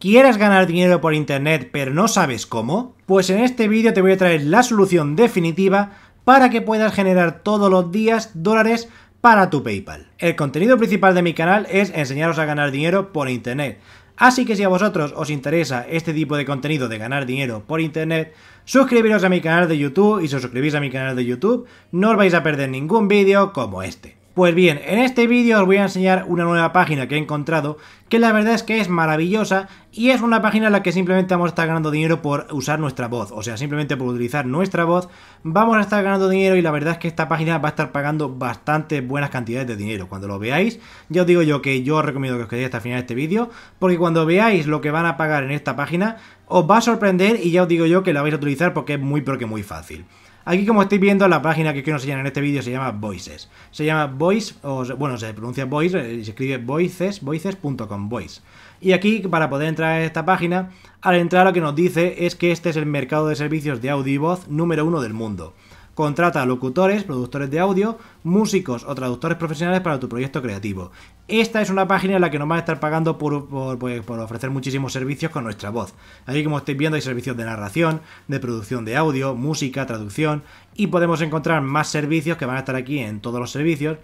¿Quieres ganar dinero por internet pero no sabes cómo? Pues en este vídeo te voy a traer la solución definitiva para que puedas generar todos los días dólares para tu PayPal. El contenido principal de mi canal es enseñaros a ganar dinero por internet. Así que si a vosotros os interesa este tipo de contenido de ganar dinero por internet, suscribiros a mi canal de YouTube y si os suscribís a mi canal de YouTube no os vais a perder ningún vídeo como este. Pues bien, en este vídeo os voy a enseñar una nueva página que he encontrado, que la verdad es que es maravillosa y es una página en la que simplemente vamos a estar ganando dinero por usar nuestra voz, o sea, simplemente por utilizar nuestra voz vamos a estar ganando dinero y la verdad es que esta página va a estar pagando bastante buenas cantidades de dinero. Cuando lo veáis, ya os digo yo que yo os recomiendo que os quedéis hasta el final de este vídeo, porque cuando veáis lo que van a pagar en esta página, os va a sorprender y ya os digo yo que la vais a utilizar porque es muy, pero muy fácil. Aquí como estáis viendo la página que quiero enseñar en este vídeo se llama Voices. Se llama Voice, o bueno se pronuncia Voice eh, y se escribe Voices, voices.com, Voice. Y aquí para poder entrar a esta página, al entrar lo que nos dice es que este es el mercado de servicios de audio y voz número uno del mundo. Contrata locutores, productores de audio, músicos o traductores profesionales para tu proyecto creativo. Esta es una página en la que nos van a estar pagando pues, por, ofrecer muchísimos servicios con nuestra voz. Aquí como estáis viendo hay servicios de narración, de producción de audio, música, traducción y podemos encontrar más servicios que van a estar aquí en todos los servicios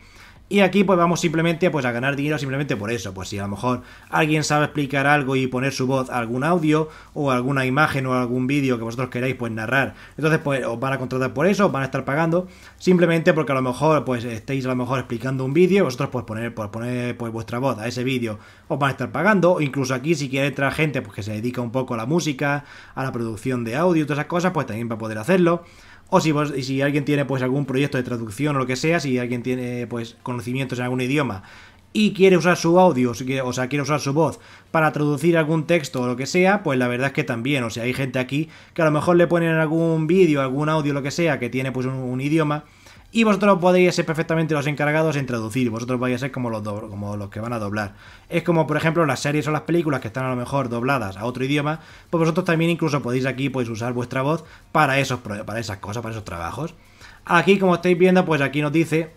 y aquí pues vamos simplemente pues a ganar dinero simplemente por eso, pues si a lo mejor alguien sabe explicar algo y poner su voz a algún audio o alguna imagen o algún vídeo que vosotros queráis pues narrar, entonces pues os van a contratar por eso, os van a estar pagando, simplemente porque a lo mejor pues estéis a lo mejor explicando un vídeo, vosotros pues poner, pues poner pues vuestra voz a ese vídeo, os van a estar pagando, o incluso aquí si quiere entrar gente pues que se dedica un poco a la música, a la producción de audio, todas esas cosas, pues también va a poder hacerlo. O si, si alguien tiene pues algún proyecto de traducción o lo que sea, si alguien tiene pues conocimientos en algún idioma y quiere usar su audio, o sea, quiere usar su voz para traducir algún texto o lo que sea, pues la verdad es que también, o sea, hay gente aquí que a lo mejor le ponen algún vídeo, algún audio, lo que sea, que tiene pues un idioma y vosotros podéis ser perfectamente los encargados en traducir, vosotros vais a ser como los, como los que van a doblar. Es como, por ejemplo, las series o las películas que están a lo mejor dobladas a otro idioma, pues vosotros también incluso podéis aquí pues, usar vuestra voz para, esos, para esas cosas, para esos trabajos. Aquí, como estáis viendo, pues aquí nos dice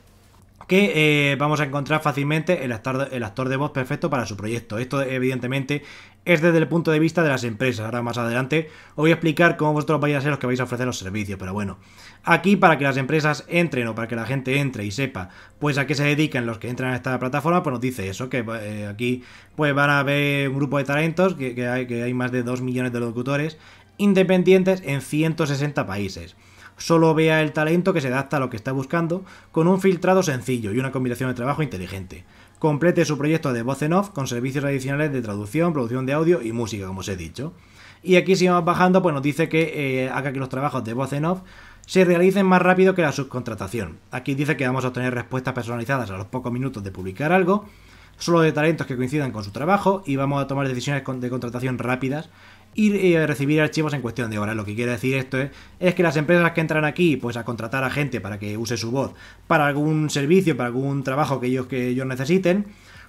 que eh, vamos a encontrar fácilmente el actor, el actor de voz perfecto para su proyecto. Esto evidentemente es desde el punto de vista de las empresas. Ahora más adelante os voy a explicar cómo vosotros vais a ser los que vais a ofrecer los servicios, pero bueno. Aquí para que las empresas entren o para que la gente entre y sepa pues a qué se dedican los que entran a esta plataforma, pues nos dice eso, que eh, aquí pues van a ver un grupo de talentos, que, hay, que hay más de 2 millones de locutores independientes en 160 países solo vea el talento que se adapta a lo que está buscando con un filtrado sencillo y una combinación de trabajo inteligente. Complete su proyecto de voz en off con servicios adicionales de traducción, producción de audio y música, como os he dicho. Y aquí si vamos bajando, pues nos dice que eh, haga que los trabajos de voz en off se realicen más rápido que la subcontratación. Aquí dice que vamos a obtener respuestas personalizadas a los pocos minutos de publicar algo, solo de talentos que coincidan con su trabajo y vamos a tomar decisiones de contratación rápidas y eh, recibir archivos en cuestión de horas. Lo que quiere decir esto es, que las empresas que entran aquí pues a contratar a gente para que use su voz para algún servicio, para algún trabajo que ellos, que ellos necesiten,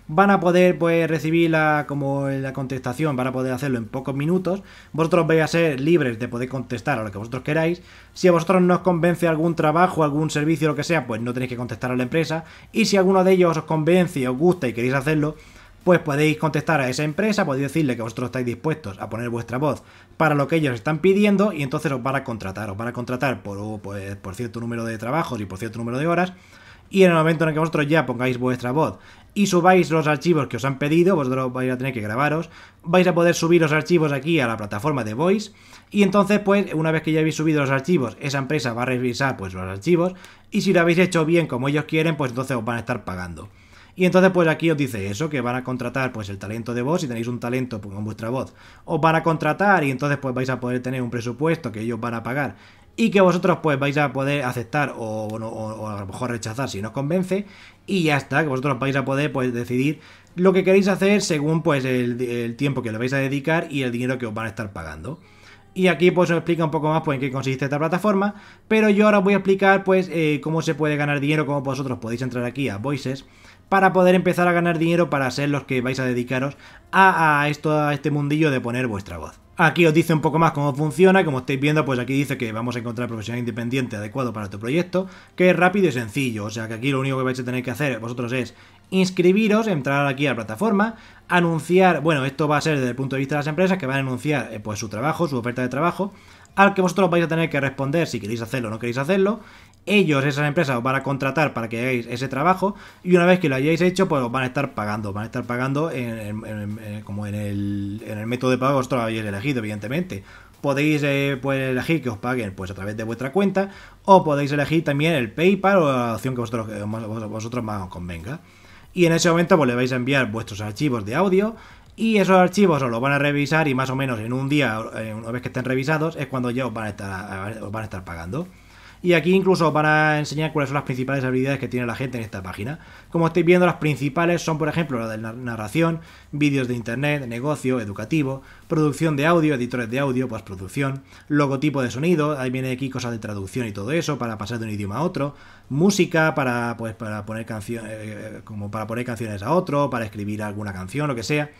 van a poder pues recibir la, como la contestación, van a poder hacerlo en pocos minutos. Vosotros vais a ser libres de poder contestar a lo que vosotros queráis. Si a vosotros no os convence algún trabajo, algún servicio, lo que sea, pues no tenéis que contestar a la empresa. Y si alguno de ellos os convence, os gusta y queréis hacerlo, pues podéis contestar a esa empresa, podéis decirle que vosotros estáis dispuestos a poner vuestra voz para lo que ellos están pidiendo y entonces os van a contratar, os van a contratar por, oh, pues, por cierto número de trabajos y por cierto número de horas y en el momento en que vosotros ya pongáis vuestra voz y subáis los archivos que os han pedido, vosotros vais a tener que grabaros, vais a poder subir los archivos aquí a la plataforma de Voice y entonces pues una vez que ya habéis subido los archivos, esa empresa va a revisar pues los archivos y si lo habéis hecho bien como ellos quieren, pues entonces os van a estar pagando. Y entonces pues aquí os dice eso, que van a contratar pues el talento de vos, si tenéis un talento pues, con vuestra voz, os van a contratar y entonces pues vais a poder tener un presupuesto que ellos van a pagar y que vosotros pues vais a poder aceptar o, o a lo mejor rechazar si no nos convence y ya está, que vosotros vais a poder pues decidir lo que queréis hacer según pues el, el tiempo que le vais a dedicar y el dinero que os van a estar pagando. Y aquí pues os explica un poco más pues, en qué consiste esta plataforma, pero yo ahora os voy a explicar pues eh, cómo se puede ganar dinero, cómo vosotros podéis entrar aquí a Voices para poder empezar a ganar dinero para ser los que vais a dedicaros a, esto, a este mundillo de poner vuestra voz. Aquí os dice un poco más cómo funciona, como estáis viendo, pues aquí dice que vamos a encontrar profesional independiente adecuado para tu proyecto, que es rápido y sencillo, o sea que aquí lo único que vais a tener que hacer vosotros es inscribiros, entrar aquí a la plataforma, anunciar, bueno, esto va a ser desde el punto de vista de las empresas que van a anunciar eh, pues su trabajo, su oferta de trabajo, al que vosotros vais a tener que responder si queréis hacerlo o no queréis hacerlo, ellos, esas empresas, os van a contratar para que hagáis ese trabajo y una vez que lo hayáis hecho, pues os van a estar pagando, van a estar pagando en, como en el, método de pago que vosotros habéis elegido, evidentemente. Podéis eh, pues, elegir que os paguen pues a través de vuestra cuenta o podéis elegir también el PayPal o la opción que vosotros, eh, vosotros más os convenga. Y en ese momento pues le vais a enviar vuestros archivos de audio y esos archivos os los van a revisar y más o menos en un día, una vez que estén revisados, es cuando ya van estar, os van a estar pagando. Y aquí incluso para enseñar cuáles son las principales habilidades que tiene la gente en esta página. Como estáis viendo, las principales son, por ejemplo, la de narración, vídeos de internet, negocio, educativo, producción de audio, editores de audio, postproducción, logotipo de sonido, ahí viene aquí cosas de traducción y todo eso, para pasar de un idioma a otro, música para, pues, para poner canciones, eh, eh, como para poner canciones a otro, para escribir alguna canción, lo que sea.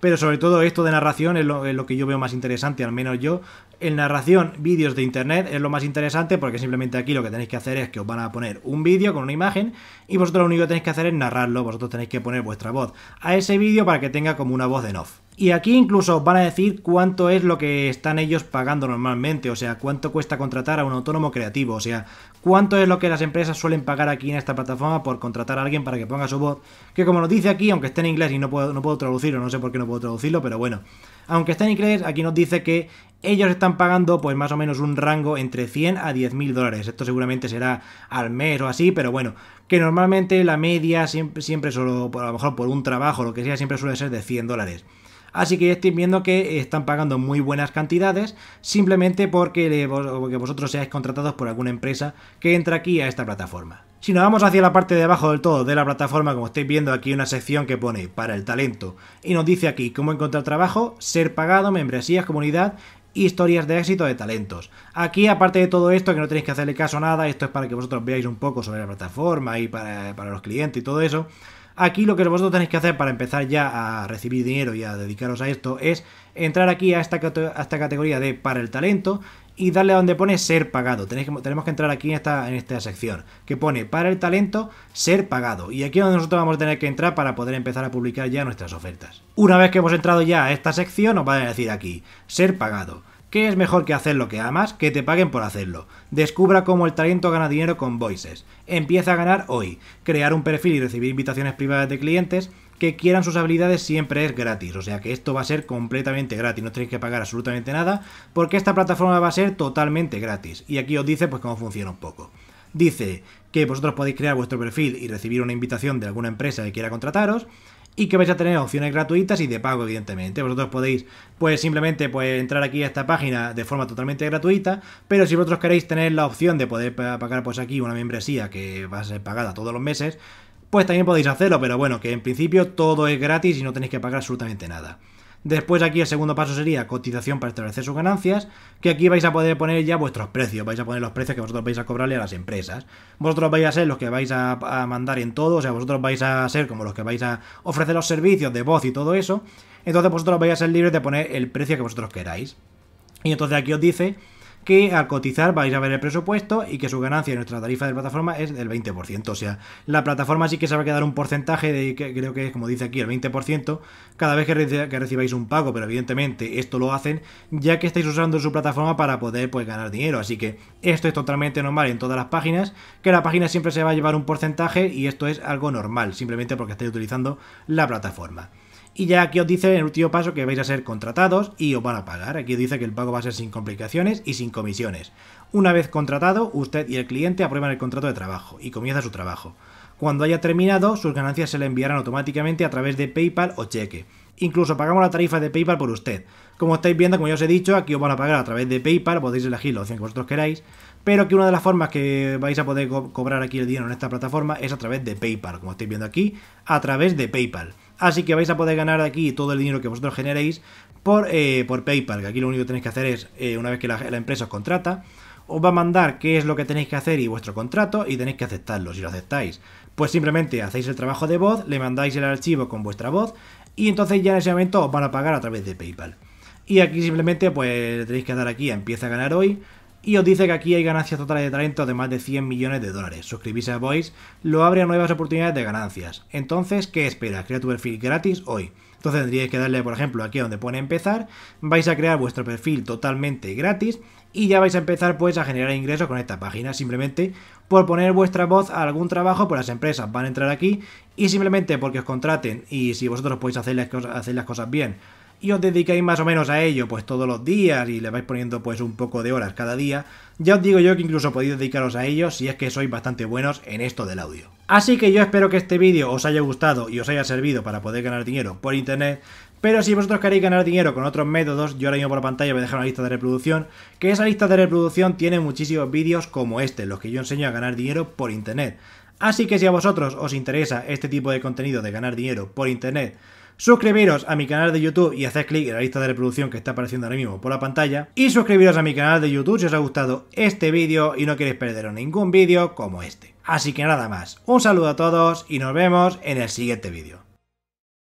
Pero sobre todo esto de narración es lo, que yo veo más interesante, al menos yo. En narración, vídeos de internet es lo más interesante porque simplemente aquí lo que tenéis que hacer es que os van a poner un vídeo con una imagen y vosotros lo único que tenéis que hacer es narrarlo, vosotros tenéis que poner vuestra voz a ese vídeo para que tenga como una voz de Nof. Y aquí incluso van a decir cuánto es lo que están ellos pagando normalmente, o sea, cuánto cuesta contratar a un autónomo creativo, o sea, cuánto es lo que las empresas suelen pagar aquí en esta plataforma por contratar a alguien para que ponga su voz, que como nos dice aquí, aunque esté en inglés y no puedo, no puedo traducirlo, no sé por qué no puedo traducirlo, pero bueno, aunque está en inglés, aquí nos dice que ellos están pagando pues más o menos un rango entre 100 a 10 mil dólares, esto seguramente será al mes o así, pero bueno, que normalmente la media siempre, siempre solo, a lo mejor por un trabajo, lo que sea, siempre suele ser de 100 dólares. Así que ya estoy viendo que están pagando muy buenas cantidades simplemente porque, vosotros seáis contratados por alguna empresa que entra aquí a esta plataforma. Si nos vamos hacia la parte de abajo del todo de la plataforma, como estáis viendo aquí una sección que pone para el talento y nos dice aquí cómo encontrar trabajo, ser pagado, membresías, comunidad historias de éxito de talentos. Aquí, aparte de todo esto, que no tenéis que hacerle caso a nada, esto es para que vosotros veáis un poco sobre la plataforma y para los clientes y todo eso, Aquí lo que vosotros tenéis que hacer para empezar ya a recibir dinero y a dedicaros a esto es entrar aquí a esta, esta categoría de para el talento y darle a donde pone ser pagado. tenemos que entrar aquí en esta, en esta sección que pone para el talento ser pagado. Y aquí es donde nosotros vamos a tener que entrar para poder empezar a publicar ya nuestras ofertas. Una vez que hemos entrado ya a esta sección, nos va a decir aquí ser pagado. ¿Qué es mejor que hacer lo que amas? Que te paguen por hacerlo. Descubra cómo el talento gana dinero con Voices. Empieza a ganar hoy. Crear un perfil y recibir invitaciones privadas de clientes que quieran sus habilidades siempre es gratis. O sea que esto va a ser completamente gratis. No tenéis que pagar absolutamente nada porque esta plataforma va a ser totalmente gratis. Y aquí os dice pues cómo funciona un poco. Dice que vosotros podéis crear vuestro perfil y recibir una invitación de alguna empresa que quiera contrataros y que vais a tener opciones gratuitas y de pago, evidentemente. Vosotros podéis, pues simplemente pues, entrar aquí a esta página de forma totalmente gratuita, pero si vosotros queréis tener la opción de poder pagar pues aquí una membresía que va a ser pagada todos los meses, pues también podéis hacerlo, pero bueno, que en principio todo es gratis y no tenéis que pagar absolutamente nada. Después aquí el segundo paso sería cotización para establecer sus ganancias, que aquí vais a poder poner ya vuestros precios, vais a poner los precios que vosotros vais a cobrarle a las empresas. Vosotros vais a ser los que vais a, mandar en todo, o sea, vosotros vais a ser como los que vais a ofrecer los servicios de voz y todo eso. Entonces vosotros vais a ser libres de poner el precio que vosotros queráis. Y entonces aquí os dice que al cotizar vais a ver el presupuesto y que su ganancia en nuestra tarifa de plataforma es del 20%. O sea, la plataforma sí que se va a quedar un porcentaje de, que creo que es como dice aquí, el 20%, cada vez que, que recibáis un pago, pero evidentemente esto lo hacen ya que estáis usando su plataforma para poder pues ganar dinero. Así que esto es totalmente normal en todas las páginas, que la página siempre se va a llevar un porcentaje y esto es algo normal, simplemente porque estáis utilizando la plataforma. Y ya aquí os dice en el último paso que vais a ser contratados y os van a pagar. Aquí os dice que el pago va a ser sin complicaciones y sin comisiones. Una vez contratado, usted y el cliente aprueban el contrato de trabajo y comienza su trabajo. Cuando haya terminado, sus ganancias se le enviarán automáticamente a través de PayPal o cheque. Incluso pagamos la tarifa de PayPal por usted. Como estáis viendo, como ya os he dicho, aquí os van a pagar a través de PayPal, podéis elegir lo que vosotros queráis, pero que una de las formas que vais a poder cobrar aquí el dinero en esta plataforma es a través de PayPal, como estáis viendo aquí, a través de PayPal. Así que vais a poder ganar aquí todo el dinero que vosotros generéis eh, por, PayPal, que aquí lo único que tenéis que hacer es, eh, una vez que la, empresa os contrata, os va a mandar qué es lo que tenéis que hacer y vuestro contrato y tenéis que aceptarlo. Si lo aceptáis, pues simplemente hacéis el trabajo de voz, le mandáis el archivo con vuestra voz y entonces ya en ese momento os van a pagar a través de PayPal. Y aquí simplemente pues tenéis que dar aquí a empieza a ganar hoy y os dice que aquí hay ganancias totales de talento de más de 100 millones de dólares. Suscribirse a Voice lo abre a nuevas oportunidades de ganancias. Entonces, ¿qué esperas? Crea tu perfil gratis hoy. Entonces tendríais que darle, por ejemplo, aquí donde pone empezar, vais a crear vuestro perfil totalmente gratis y ya vais a empezar pues a generar ingresos con esta página, simplemente por poner vuestra voz a algún trabajo, pues las empresas van a entrar aquí y simplemente porque os contraten y si vosotros podéis hacer las cosas bien, y os dedicáis más o menos a ello pues todos los días y le vais poniendo pues un poco de horas cada día, ya os digo yo que incluso podéis dedicaros a ello si es que sois bastante buenos en esto del audio. Así que yo espero que este vídeo os haya gustado y os haya servido para poder ganar dinero por internet, pero si vosotros queréis ganar dinero con otros métodos, yo ahora mismo por la pantalla voy a dejar una lista de reproducción, que esa lista de reproducción tiene muchísimos vídeos como este, los que yo enseño a ganar dinero por internet. Así que si a vosotros os interesa este tipo de contenido de ganar dinero por internet, suscribiros a mi canal de YouTube y hacer clic en la lista de reproducción que está apareciendo ahora mismo por la pantalla y suscribiros a mi canal de YouTube si os ha gustado este vídeo y no queréis perderos ningún vídeo como este. Así que nada más, un saludo a todos y nos vemos en el siguiente vídeo.